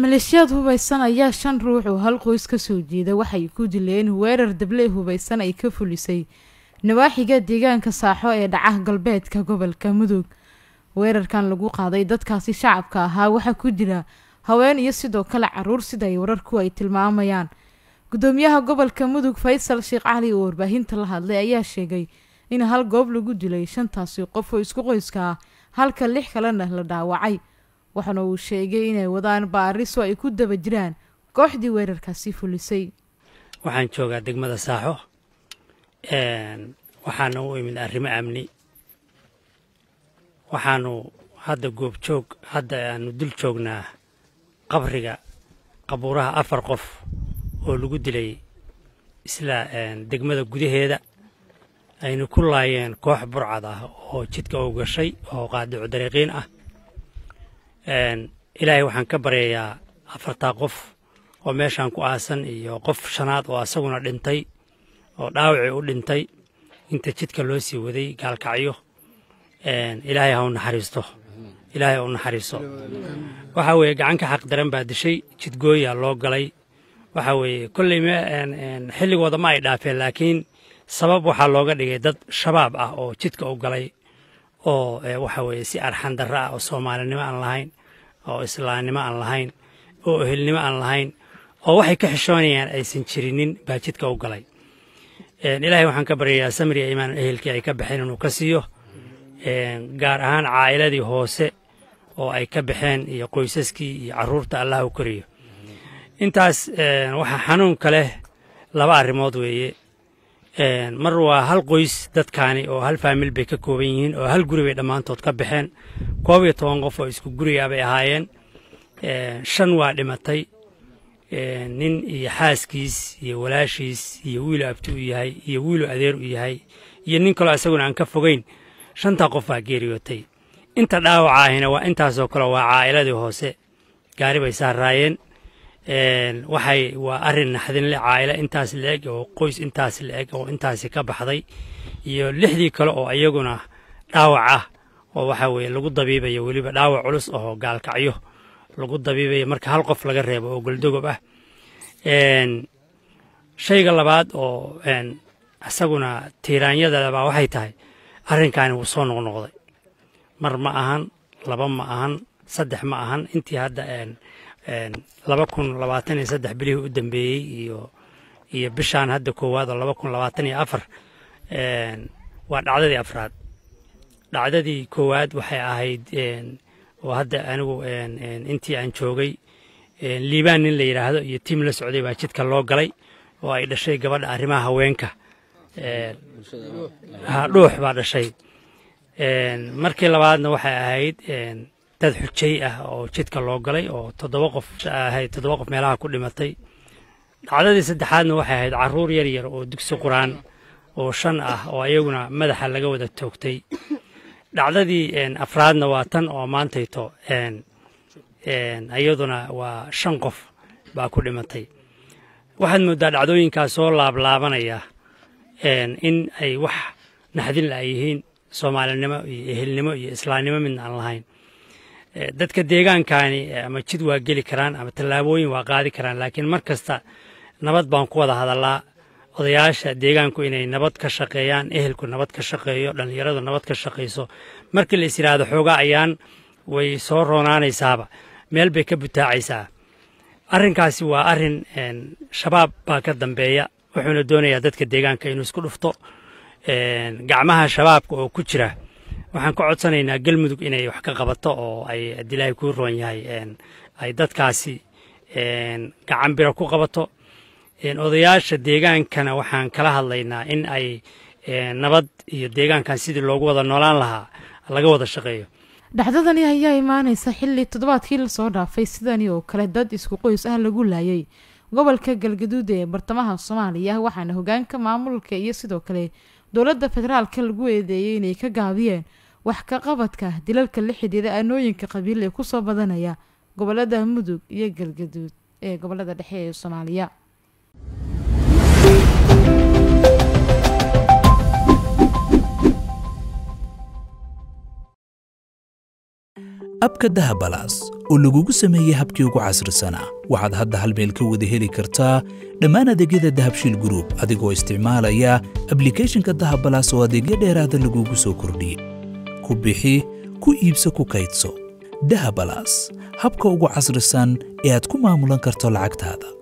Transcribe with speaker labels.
Speaker 1: maleeshiyaad hubaysan ayaa shan ruux oo hal qoys kasoo jeeda waxay ku dileen weerar dable hubaysan ay ka fulisay nawaaxiga deegaanka saaxo ee dhaca galbeedka gobolka mudug weerarkan lagu qaaday dadkaasi shacabka ahaa waxaa ku jira haween iyo sidoo kale caruur sida ay wararku ay tilmaamayaan gudoomiyaha gobolka mudug faysal sheekh cali oo warbaahinta la hadlay ayaa sheegay in hal goob lagu dilay shantaasi qof oo isku qoyska ah halka lix kalena la dhaawacay waxaana uu sheegay inay wadaan baariso ay ku daba jiraan kooxdii weerarkaasi fulisay
Speaker 2: waxaan joogaa degmada saaxo waxaana u imid arrimo amni waxaanu hadda goobjoog hadda aanu dul joognaa qabriga qabuuraha afar qof oo lagu dilay isla degmada gudaheeda ayna ku laayeen koox burcad ah oo jidka u gashay oo qaadico dariiqiin ah ilaahay waxaan ka baryayaa afartaa qof oo meeshan ku aasan iyo qof shanaad oo asaguna dhintay oo dhaawacii u dhintay inta jidka loo sii waday gaalkacyo ilaahay hau naxariisto ilaahay u naxariiso waxaa weeye gacanka xaq daran baa dishay jidgooya loo galay waxaa weeye kolley ma ay dhaafeen laakiin sabab waxaa looga dhigay dad shabaab ah oo jidka u galay oo eh, waxa weye si arxan darro ah oo soomaalinimo aan lahayn oo islaamnimo aan lahayn oo ehelnimo aan lahayn oo waxay ka xishoonayaan aysan jirinin baa jidka u galay eh, ilaahay waxaan ka baryayaa samriga imaan ehelkii ay ka baxeen inuu ka siiyo eh, gaar ahaan caa'iladii hoose oo ay ka baxeen iyo qoysaskii iyo caruurta allah u koriyo intaas waxaa xanuunka leh laba arrimood weeye mar waa hal qoys dadkaani oo hal faamil bay ka kooban yihiin oo hal guri bay dhammaantood ka baxeen koob iyo toban qof oo isku guriga bay ahaayeen shan waa dhimatay nin iyo xaaskiis iyo walaashiis iyo wiilu abti u yahay iyo wiilu adeer u yahay iyo nin kaloo isaguna aan ka fogayn shantaa qof baa geeriyootay inta dhaawacaahina waa intaasoo kale waa caa'iladii hoose gaari bay saaraayeen waxay waa arin naxdin leh caa'ilo intaas la eg oo qoys intaas la eg oo intaasi ka baxday iyo lixdii kale oo iyaguna dhaawac ah oo waxaa weeye lagu dabiibayo weliba dhaawac culus ahoo gaalkacyo lagu dabiibaya marka hal qof laga reebo oo goldogob ah shayga labaad oo isaguna tiiraanyadabaa waxay tahay arrinkaani wuu soo noqnoqday mar ma ahan laba ma ahan saddex ma ahan intii hadda laba kun labaatan iyo saddex bilihii u dambeeyey iyo iyo bishaan hadda koowaad oo laba kun labaatan iyo afar waa dhacdadii afraad dhacdadii koowaad waxay ahayd oo hadda anigu intii aan joogay liibaan nin la yidhaahdo iyo tiim la socday baa jidka loo galay oo ay dhashay gabadha arrimaha haweenka dhuux baa dhashay markii labaadna waxay ahayd dad xujay ah oo jidka loo galay oo toddoba qof ahayd toddoba qof meelaha ku dhimatay dhacdadii saddexaadna waxay ahayd caruur yar oo dugsi qur-aan oo shan ah oo ayaguna madaxa laga wada toogtay dhacdadii afraadna waa tan oo maantayto iyaduna waa shan qof baa ku dhimatay waxaad mooddaa dhacdooyinkaas laablaabanaya in ay wax naxdin la yihiin soomaalinimo iyo ehelnimo iyo islaamnimo midna aan lahayn dadka deegaankani eh, ama jid waa geli karaan ama tallaabooyin waa qaadi karaan laakiin mar kasta nabad baan ku wada hadalaa odayaasha deegaanku inay nabad ka shaqeeyaan ehelku nabad ka shaqeeyo dhallinyaradu nabad ka shaqayso markii la is xoogaa ayaan way soo roonaanaysaaba meel bay ka butaacaysaa arrinkaasi waa arrin shabaab baa ka dambeeya wuxuuna doonayaa dadka deegaanka inuu isku dhufto gacmaha shabaabka oo ku jira waxaan ka codsanaynaa galmudug inay wax ka qabato oo ay adilaahi kuu roon yahay ay dadkaasi gacan biro ku qabato odayaasha deegaankana waxaan kala hadlaynaa in ay nabad iyo deegaankan sidii loogu wada noolaan lahaa laga wada shaqeeyo
Speaker 1: dhacdadani ayaa imaanaysa xilli toddobaadkii lasoo dhaafay sidani oo kale dad isku qoys ah lagu laayay gobolka galgaduud ee bartamaha soomaaliya waxaana hogaanka maamulka iyo sidoo kale dowladda federaalka lagu eedeeyey inay ka gaabiyeen wax ka qabadka dilalka la xidhiida aanooyinka qabiile soo badanaya gobolada mudug iyo galgaduud ee gobolada dhexe ee soomaaliya
Speaker 2: abka dahabalaas oo lagugu sameeyey habkii ugu casrisanaa waxaad hadda hal meel ka wada heli kartaa dhammaan adeegyada dahabshiil gruub adigoo isticmaalaya ablikeeshinka dahabalaas oo adeegyo dheeraada lagugu soo kordhiyey ku bixi ku iibso ku kaydso dahabalaas habka ugu casrisan ee aad ku maamulan karto lacagtaada